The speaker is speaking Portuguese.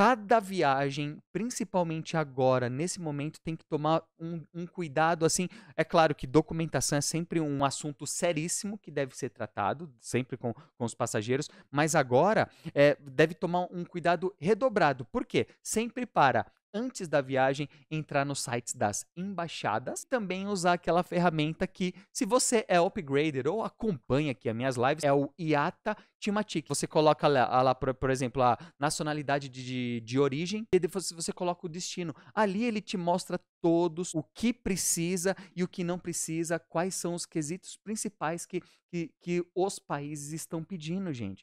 cada viagem, principalmente agora, nesse momento, tem que tomar um, um, cuidado assim. É claro que documentação é sempre um assunto seríssimo que deve ser tratado, sempre com, com os passageiros, mas agora é, deve tomar um cuidado redobrado. Por quê? Sempre para antes da viagem, entrar nos sites das embaixadas, também usar aquela ferramenta que, se você é upgrader ou acompanha aqui as minhas lives, é o IATA Timatic. Você coloca lá, ah, lá por, por, exemplo, a nacionalidade de, de, de origem e depois você coloca o destino. Ali ele te mostra todos o que precisa e o que não precisa, quais são os quesitos principais que, que, que os países estão pedindo, gente.